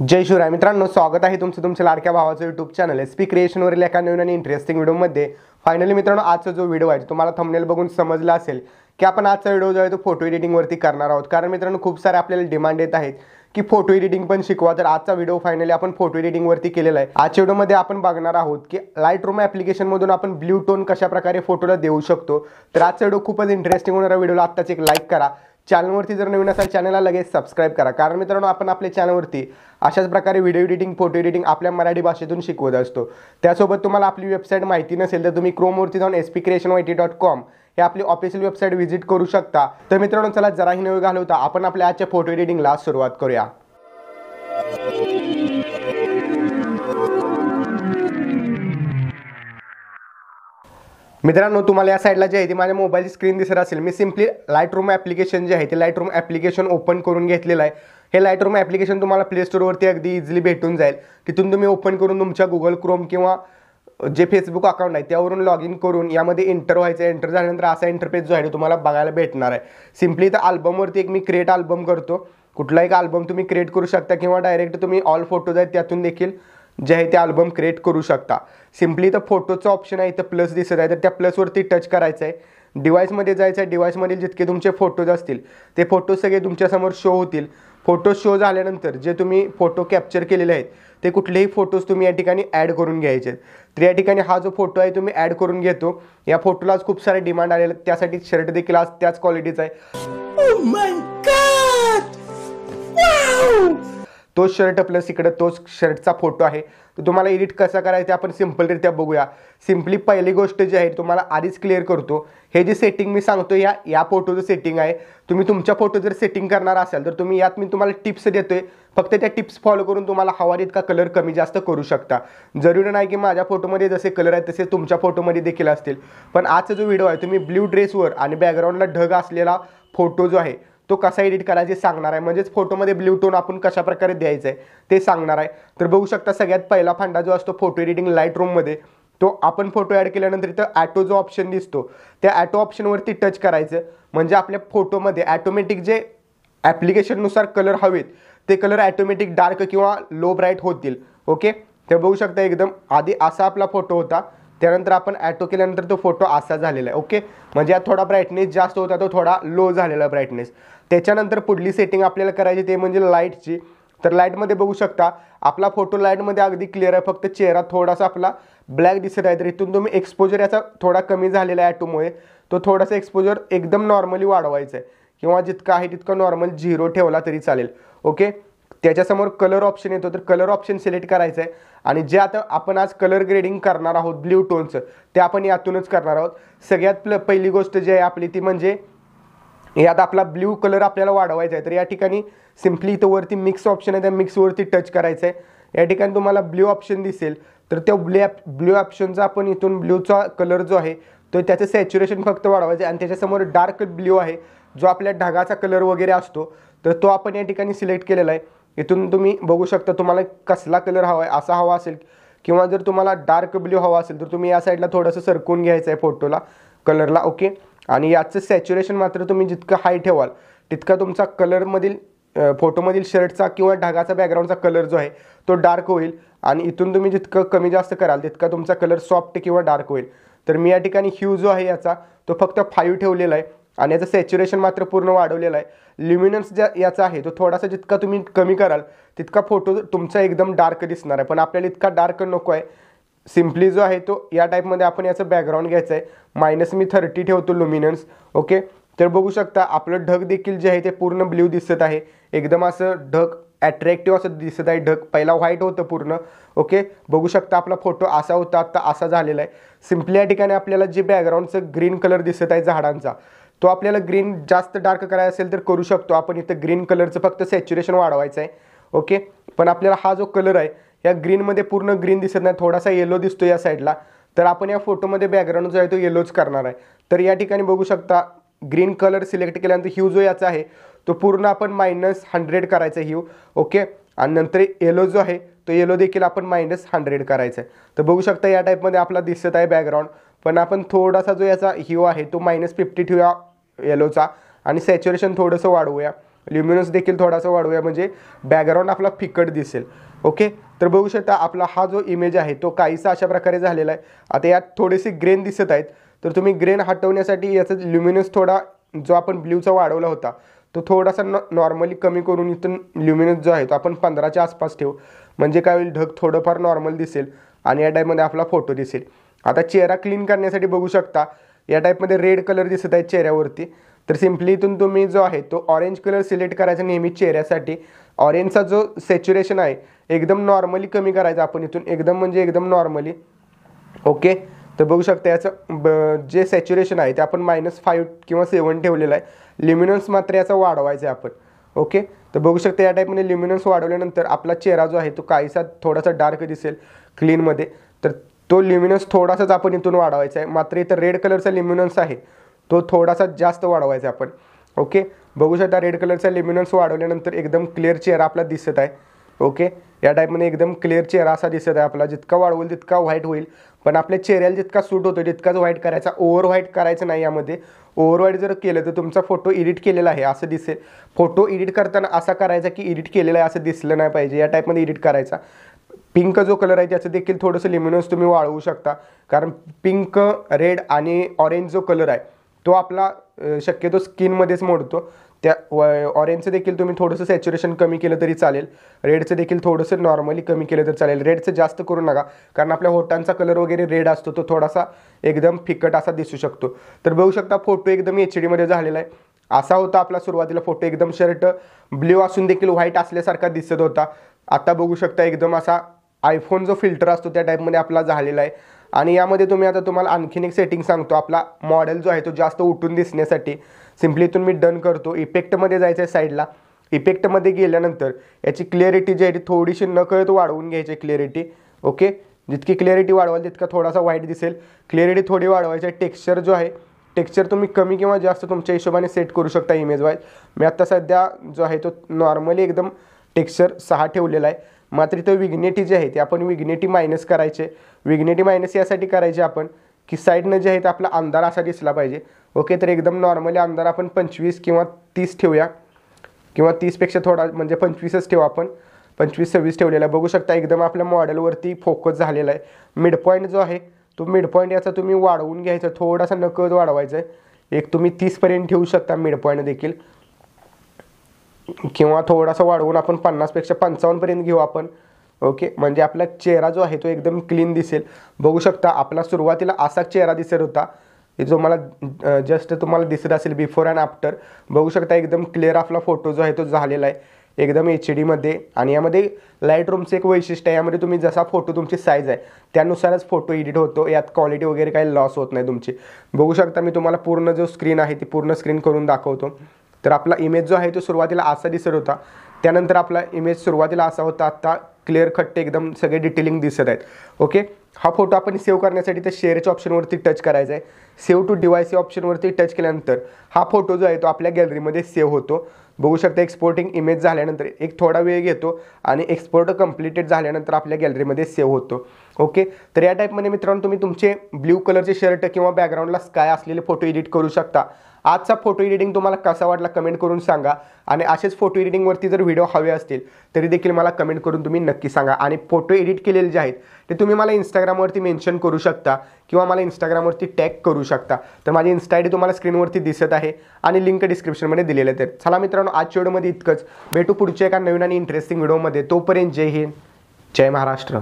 जय शिवराय मित्रांनो स्वागत आहे तुमचं तुमच्या लाडक्या भावाचं यूट्यूब चॅनल एस पी क्रिएशनवरील एका नवीन आणि इंटरेस्टिंग व्हिडिओमध्ये फायनली मित्रांनो आजचा जो व्हिडिओ आहे तुम्हाला थंबनेल बघून समजला असेल की आपण आजचा व्हिडिओ जो आहे तो फोटो एडिटिंगवरती करणार आहोत कारण मित्रांनो खूप सारे आपल्याला डिमांड येत आहेत की फोटो एडिटिंग पण शिकवा तर आजचा व्हिडिओ फायनली आपण फोटो एडिटिंगवरती केलेला आहे आजच्या व्हिडिओमध्ये आपण बघणार आहोत की लाईट रूम ॲप्लिकेशनमधून आपण ब्ल्यू टोन कशा प्रकारे फोटोला देऊ शकतो तर आजचा व्हिडिओ खूपच इंटरेस्टिंग होणारा व्हिडिओला आत्ताच एक लाईक करा चॅनलवरती जर नवीन असाल चॅनलला लगेच सबस्क्राईब करा कारण मित्रांनो आपण आपल्या चॅनलवरती अशाच प्रकारे व्हिडिओ एडिटिंग फोटो एडिटिंग आपल्या मराठी भाषेतून शिकवत असतो त्यासोबत तुम्हाला आपली वेबसाईट माहिती नसेल तर तुम्ही क्रोमवरती जाऊन S P creation Y T dot com हे आपली ऑफिशियल वेबसाईट व्हिजिट करू शकता तर मित्रांनो चला जराही नवी घालवता आपण आपल्या आजच्या फोटो एडिटिंगला सुरुवात करूया मित्रांनो तुम्हाला या साईडला जे आहे ते माझ्या मोबाईलची स्क्रीन दिसत असेल मी सिम्पली लाईटरूम ॲप्लिकेशन जे आहे ते रूम ॲप्लिकेशन ओपन करून घेतलेलं आहे हे लाईटरूम ॲप्लिकेशन तुम्हाला प्ले स्टोरवरती अगदी इझिली भेटून जाईल तिथून तुम्ही ओपन करून तुमच्या गुगल क्रोम किंवा जे फेसबुक अकाउंट आहे त्यावरून लॉग इन करून यामध्ये एंटर व्हायचं एंटर झाल्यानंतर असा इंटरफेस जो आहे तो तुम्हाला बघायला भेटणार आहे सिम्पली तर आल्बमवरती एक मी क्रिएट अल्बम करतो कुठला एक अल्बम तुम्ही क्रिएट करू शकता किंवा डायरेक्ट तुम्ही ऑल फोटोज आहेत त्यातून देखील जे आहे ते अल्बम क्रिएट करू शकता सिम्पली तर फोटोचं ऑप्शन आहे इथं प्लस दिसत आहे तर त्या प्लसवरती टच करायचं आहे डिवाईसमध्ये जायचं आहे डिवाईसमधील जितके तुमचे फोटोज असतील ते फोटो सगळे तुमच्यासमोर शो होतील फोटो शो झाल्यानंतर जे तुम्ही फोटो कॅप्चर केलेले आहेत ते कुठलेही फोटोज तुम्ही या ठिकाणी ॲड करून घ्यायचे तर या ठिकाणी हा जो फोटो आहे तुम्ही ॲड करून घेतो या फोटोलाच खूप सारे डिमांड आलेलं त्यासाठी शर्ट देखील आज त्याच क्वालिटीचा आहे oh तोच शर्ट प्लस इकडं तोच शर्टचा फोटो आहे तर तुम्हाला एडिट कसा करायचा आपण सिम्पलरित्या बघूया सिम्पली पहिली गोष्ट जी आहे तुम्हाला आधीच क्लिअर करतो हे जे सेटिंग मी सांगतो या या फोटोचं सेटिंग आहे तुम्ही तुमच्या फोटो जर सेटिंग करणार असाल तर तुम्ही यात मी तुम्हाला टिप्स देतोय फक्त त्या टिप्स फॉलो करून तुम्हाला हवा इतका कलर कमी जास्त करू शकता जरुरी नाही की माझ्या फोटोमध्ये जसे कलर आहेत तसे तुमच्या फोटोमध्ये देखील असतील पण आजचा जो व्हिडिओ आहे तुम्ही ब्ल्यू ड्रेसवर आणि बॅकग्राऊंडला ढग असलेला फोटो जो आहे तो कसा एडिट करायचे सांगणार आहे म्हणजेच फोटोमध्ये ब्ल्यूटोन आपण कशा प्रकारे द्यायचं आहे ते सांगणार आहे तर बघू शकता सगळ्यात पहिला फांडा जो असतो फोटो एडिटिंग लाईट रूममध्ये तो आपण फोटो ॲड केल्यानंतर इथं ॲटो जो ऑप्शन दिसतो त्या ॲटो ऑप्शनवरती टच करायचं म्हणजे आपल्या फोटोमध्ये ॲटोमॅटिक जे ॲप्लिकेशननुसार कलर हवेत ते कलर ॲटोमॅटिक डार्क किंवा लो ब्राईट होतील ओके तर बघू शकता एकदम आधी असा आपला फोटो होता त्यानंतर आपण ॲटो केल्यानंतर तो फोटो असा झालेला आहे ओके म्हणजे यात थोडा ब्राईटनेस जास्त होता तो थोडा लो झालेला ब्राईटनेस त्याच्यानंतर पुढली सेटिंग आपल्याला करायची ते म्हणजे लाईटची तर लाईटमध्ये बघू शकता आपला फोटो लाईटमध्ये अगदी क्लिअर आहे फक्त चेहरा थोडासा आपला ब्लॅक दिसत आहे तर इथून तुम्ही एक्सपोजर याचा थोडा कमी झालेला आहे ॲटोमुळे तो थोडासा एक्सपोजर एकदम नॉर्मली वाढवायचा आहे किंवा जितकं आहे तितका नॉर्मल झिरो ठेवला तरी चालेल ओके त्याच्यासमोर कलर ऑप्शन येतो तर कलर ऑप्शन सिलेक्ट करायचं आहे आणि जे आता आपण आज कलर ग्रेडिंग करणार आहोत ब्ल्यू टोनचं ते आपण यातूनच करणार आहोत सगळ्यात प्ल पहिली गोष्ट जी आहे आपली ती म्हणजे यात आपला ब्ल्यू कलर आपल्याला वाढवायचा आहे तर या ठिकाणी सिम्पली इथं वरती मिक्स ऑप्शन आहे त्या मिक्सवरती टच करायचं आहे या ठिकाणी तुम्हाला ब्ल्यू ऑप्शन दिसेल तर त्या ॲप ब्ल्यू ऑप्शनचा आपण इथून ब्ल्यूचा कलर जो आहे तो त्याचं सॅच्युरेशन फक्त वाढवायचं आहे आणि त्याच्यासमोर डार्क ब्ल्यू आहे जो आपल्या ढगाचा कलर वगैरे असतो तर तो आपण या ठिकाणी सिलेक्ट केलेला आहे इथून तुम्ही बघू शकता तुम्हाला कसला कलर हवा आहे असा हवा असेल किंवा जर तुम्हाला डार्क ब्ल्यू हवा असेल तर तुम्ही या साईडला थोडंसं सरकून घ्यायचं आहे फोटोला कलरला ओके आणि याचं सॅच्युरेशन मात्र तुम्ही जितकं हाय ठेवाल तितका तुमचा कलरमधील फोटोमधील शर्टचा किंवा ढागाचा बॅकग्राऊंडचा कलर जो आहे तो डार्क होईल आणि इथून तुम्ही जितकं कमी जास्त कराल तितका तुमचा कलर सॉफ्ट किंवा डार्क होईल तर मी या ठिकाणी ह्यू जो आहे याचा तो फक्त फाईव्ह ठेवलेला आहे आणि याचं सॅच्युरेशन मात्र पूर्ण वाढवलेलं आहे ल्युमिनन्स ज्या याचा आहे तो थोडासा जितका तुम्ही कमी कराल तितका फोटो तुमचा एकदम डार्क दिसणार आहे पण आपल्याला इतका डार्क नको आहे सिम्पली जो आहे तो या टाईपमध्ये आपण याचं बॅकग्राऊंड घ्यायचं आहे मायनस मी थर्टी ठेवतो ल्युमिनन्स ओके तर बघू शकता आपलं ढग देखील जे आहे ते पूर्ण ब्ल्यू दिसत आहे एकदम असं ढग ॲट्रॅक्टिव्ह असं दिसत आहे ढग पहिला व्हाईट होतं पूर्ण ओके बघू शकता आपला फोटो असा होता आत्ता असा झालेला आहे सिम्पली या ठिकाणी आपल्याला जे बॅकग्राऊंडचं ग्रीन कलर दिसत आहे झाडांचा तो आपल्याला ग्रीन जास्त डार्क करायचा असेल तर करू शकतो आपण इथं ग्रीन कलरचं फक्त सॅच्युरेशन वाढवायचं आहे ओके पण आपल्याला हा जो कलर आहे या ग्रीनमध्ये पूर्ण ग्रीन दिसत नाही थोडासा येलो दिसतो या साईडला तर आपण या फोटोमध्ये बॅकग्राऊंड जो आहे तो येलोच करणार आहे तर या ठिकाणी बघू शकता ग्रीन कलर सिलेक्ट केल्यानंतर ह्यू जो याचा आहे तो पूर्ण आपण मायनस हंड्रेड करायचा ह्यू ओके आणि नंतर येलो जो आहे तो येलो देखील आपण मायनस हंड्रेड करायचं आहे तर बघू शकता या टाईपमध्ये आपला दिसत आहे बॅकग्राऊंड पण आपण थोडासा जो याचा हिओ आहे तो मायनस फिफ्टी ठेवूया येलोचा आणि सॅच्युरेशन थोडंसं वाढवूया ल्युमिनस देखील थोडासा वाढवूया म्हणजे बॅकग्राऊंड आपला फिकट दिसेल ओके तर बघू शकता आपला हा जो इमेज आहे तो काहीसा अशा प्रकारे झालेला आहे आता यात थोडीशी ग्रेन दिसत आहेत तर तुम्ही ग्रेन हटवण्यासाठी याचा ल्युमिनस थोडा जो आपण ब्ल्यूचा वाढवला होता तो थोडासा नॉर्मली कमी करून इथून ल्युमिनस जो आहे तो आपण पंधराच्या आसपास ठेवू म्हणजे काय होईल ढग थोडंफार नॉर्मल दिसेल आणि या टाईपमध्ये आपला फोटो दिसेल आता चेहरा क्लीन करण्यासाठी बघू शकता या टाईपमध्ये रेड कलर दिसत आहे चेहऱ्यावरती तर सिम्पली इथून तुम्ही जो आहे तो ऑरेंज कलर सिलेक्ट करायचा नेहमी चेहऱ्यासाठी ऑरेंजचा जो सॅच्युरेशन आहे एकदम नॉर्मली कमी करायचा आपण इथून एकदम म्हणजे एकदम नॉर्मली ओके तर बघू शकता याचं ब जे सॅच्युरेशन आहे ते आपण मायनस फाईव्ह किंवा सेवन ठेवलेलं आहे लिमिनन्स मात्र याचा वाढवायचा आहे आपण ओके तर बघू शकता या टाईपमध्ये ल्युमिनन्स वाढवल्यानंतर आपला चेहरा जो आहे तो काहीसा थोडासा डार्क दिसेल क्लीनमध्ये तर तो ल्युमिनन्स थोडासाच आपण इथून वाढवायचा आहे मात्र इथं रेड कलरचा ल्युमिनन्स आहे तो थोडासा जास्त वाढवायचा आहे आपण ओके बघू शकता रेड कलरचा ल्युमिनन्स वाढवल्यानंतर एकदम क्लिअर चेहरा आपला दिसत आहे ओके या टाईपमध्ये एकदम क्लिअर चेहरा असा दिसत आहे आपला जितका वाढवल तितका व्हाईट होईल पण आपल्या चेहऱ्याला जितका सूट होतो तितकाच व्हाईट करायचा ओव्हर व्हाईट करायचं नाही यामध्ये ओव्हर व्हाईट जर केलं तर तुमचा फोटो एडिट केलेला आहे असं दिसेल फोटो एडिट करताना असा करायचा की एडिट केलेला आहे असं दिसलं नाही पाहिजे या टाईपमध्ये एडिट करायचा पिंक जो कलर आहे त्याचं देखील थोडंसं लिमिनन्स तुम्ही वाढवू शकता कारण पिंक रेड आणि ऑरेंज जो कलर आहे तो आपला शक्यतो स्किनमध्येच मोडतो त्या व ऑरेंजचं देखील तुम्ही थोडंसं सॅच्युरेशन कमी केलं तरी चालेल रेडचं देखील थोडंसं नॉर्मली कमी केलं तरी चालेल रेडचं जास्त करू नका कारण आपल्या होटांचा कलर वगैरे रेड असतो तो थोडासा एकदम फिकट असा दिसू शकतो तर बघू शकता फोटो एकदम एच डीमध्ये झालेला आहे असा होता आपला सुरुवातीला फोटो एकदम शर्ट ब्ल्यू असून देखील व्हाईट असल्यासारखा दिसत होता आता बघू शकता एकदम असा आयफोन जो फिल्टर असतो त्या टाईपमध्ये आपला झालेला आहे आणि यामध्ये तुम्ही आता तुम्हाला आणखीन एक सेटिंग सांगतो आपला मॉडेल जो आहे तो जास्त उठून दिसण्यासाठी सिम्पली इथून मी डन करतो इफेक्टमध्ये जायचं आहे साईडला इफेक्टमध्ये गेल्यानंतर याची क्लिअरिटी जी आहे ती थोडीशी नकळत वाढवून घ्यायची क्लिअरिटी ओके जितकी क्लिअरिटी वाढवाल तितका थोडासा वाईट दिसेल क्लिअरिटी थोडी वाढवायची आहे टेक्स्चर जो आहे टेक्स्चर तुम्ही कमी किंवा जास्त तुमच्या हिशोबाने सेट करू शकता इमेज मी आत्ता सध्या जो आहे तो नॉर्मली एकदम टेक्स्चर सहा ठेवलेला आहे मात्र इथं विग्नेटी जे आहे ते आपण विग्नेटी मायनस करायचे विग्नेटी मायनस यासाठी करायचे आपण की साईडनं जे आहे ते आपला अंधार असा दिसला पाहिजे ओके तर एकदम नॉर्मली अंधार आपण पंचवीस किंवा तीस ठेवूया किंवा तीसपेक्षा थोडा म्हणजे पंचवीसच ठेवू आपण पंचवीस सव्वीस ठेवलेला बघू शकता एकदम आपल्या मॉडेलवरती फोकस झालेला आहे मिड जो आहे तो मिड याचा तुम्ही वाढवून घ्यायचा थोडासा नकद वाढवायचा आहे एक तुम्ही तीसपर्यंत ठेवू शकता मिड देखील किंवा थोडासा वाढवून आपण पन्नासपेक्षा पंचावन्नपर्यंत घेऊ आपण ओके म्हणजे आपला चेहरा जो आहे तो एकदम क्लीन दिसेल बघू शकता आपला सुरुवातीला असा चेहरा दिसत होता जो मला जस्ट तुम्हाला दिसत असेल बिफोर अँड आफ्टर बघू शकता एकदम क्लिअर आपला फोटो जो आहे तो झालेला आहे एकदम एच डीमध्ये आणि यामध्ये लाईट रूमचं एक वैशिष्ट्य आहे यामध्ये तुम्ही जसा फोटो तुमची साईज आहे त्यानुसारच फोटो एडिट होतो यात क्वालिटी वगैरे काही लॉस होत नाही तुमची बघू शकता मी तुम्हाला पूर्ण जो स्क्रीन आहे ती पूर्ण स्क्रीन करून दाखवतो तर आपला इमेज जो आहे तो सुरुवातीला असा दिसत होता त्यानंतर आपला इमेज सुरुवातीला असा होता आत्ता क्लिअर खट्टे एकदम सगळे डिटेलिंग दिसत आहेत ओके हा फोटो आपण सेव्ह करण्यासाठी त्या शेअरच्या ऑप्शनवरती टच करायचा आहे सेव्ह टू डिवाइस या ऑप्शनवरती टच केल्यानंतर हा फोटो जो आहे तो आपल्या गॅलरीमध्ये सेव्ह होतो बघू शकता एक्सपोर्टिंग इमेज झाल्यानंतर एक थोडा वेळ घेतो आणि एक्सपोर्ट कम्प्लिटेड झाल्यानंतर आपल्या गॅलरीमध्ये सेव्ह होतो ओके तर या टाईपमध्ये मित्रांनो तुम्ही तुमचे ब्ल्यू कलरचे शर्ट किंवा बॅकग्राऊंडला स्काय असलेले फोटो एडिट करू शकता आजचा फोटो एडिटिंग तुम्हाला कसा वाटला कमेंट करून सांगा आणि असेच फोटो एडिटिंगवरती जर व्हिडिओ हवे असतील तरी देखील मला कमेंट करून तुम्ही नक्की सांगा आणि फोटो एडिट केलेले जे आहेत ते तुम्ही मला इंस्टाग्रामवरती मेन्शन करू शकता किंवा मला इंस्टाग्रामवरती टॅग करू शकता तर माझी इन्स्टा आय तुम्हाला स्क्रीनवरती दिसत आहे आणि लिंक डिस्क्रिप्शनमध्ये आहे तर चला मित्रांनो आजच्या व्हिडिओमध्ये इतकंच भेटू पुढच्या एका नवीन आणि इंटरेस्टिंग व्हिडिओमध्ये तोपर्यंत जय हिंद जय महाराष्ट्र